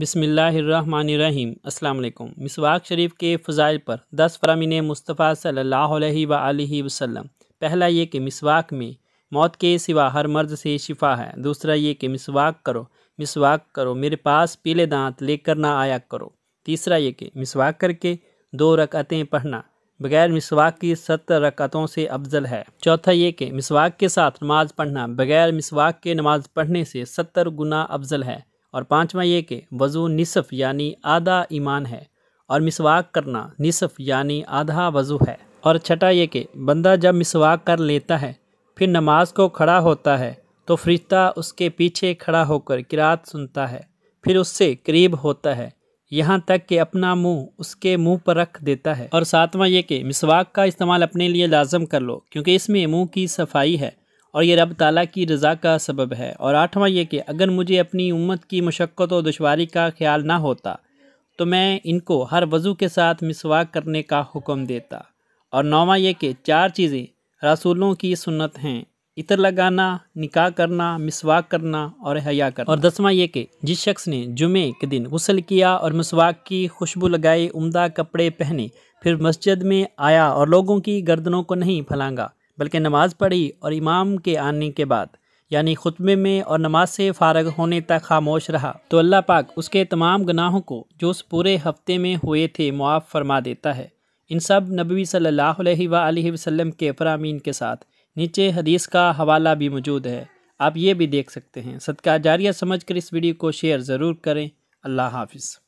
بسم اللہ الرحمن الرحیم السلام علیکم مسواک شریف کے فضائل پر دس فرامین مصطفیٰ صلی اللہ علیہ وآلہ وسلم پہلا یہ کہ مسواک میں موت کے سوا ہر مرض سے شفا ہے دوسرا یہ کہ مسواک کرو مسواک کرو میرے پاس پیلے دانت لے کر نہ آیا کرو تیسرا یہ کہ مسواک کر کے دو رکعتیں پڑھنا بغیر مسواق کی ستر رکعتوں سے افضل ہے چوتھا یہ کہ مسواک کے ساتھ نماز پڑھنا بغیر مسواق کے نماز پڑھنے سے ستر گنا افضل ہے اور پانچواں یہ کہ وضو نصف یعنی آدھا ایمان ہے اور مسواک کرنا نصف یعنی آدھا وضو ہے اور چھٹا یہ کہ بندہ جب مسواک کر لیتا ہے پھر نماز کو کھڑا ہوتا ہے تو فرشتہ اس کے پیچھے کھڑا ہو کر کراط سنتا ہے پھر اس سے قریب ہوتا ہے یہاں تک کہ اپنا منہ اس کے منہ پر رکھ دیتا ہے اور ساتواں یہ کہ مسواک کا استعمال اپنے لیے لازم کر لو کیونکہ اس میں منہ کی صفائی ہے اور یہ رب تعالیٰ کی رضا کا سبب ہے اور آٹھواں یہ کہ اگر مجھے اپنی امت کی مشقت و دشواری کا خیال نہ ہوتا تو میں ان کو ہر وضو کے ساتھ مسواک کرنے کا حکم دیتا اور نواں یہ کہ چار چیزیں رسولوں کی سنت ہیں عطر لگانا نکاح کرنا مسواک کرنا اور حیا کرنا اور دسواں یہ کہ جس شخص نے جمعے کے دن غسل کیا اور مسواک کی خوشبو لگائے عمدہ کپڑے پہنے پھر مسجد میں آیا اور لوگوں کی گردنوں کو نہیں پھلانگا بلکہ نماز پڑھی اور امام کے آنے کے بعد یعنی خطبے میں اور نماز سے فارغ ہونے تک خاموش رہا تو اللہ پاک اس کے تمام گناہوں کو جو اس پورے ہفتے میں ہوئے تھے معاف فرما دیتا ہے ان سب نبوی صلی اللہ علیہ و وسلم کے فرامین کے ساتھ نیچے حدیث کا حوالہ بھی موجود ہے آپ یہ بھی دیکھ سکتے ہیں صدقہ جاریہ سمجھ کر اس ویڈیو کو شیئر ضرور کریں اللہ حافظ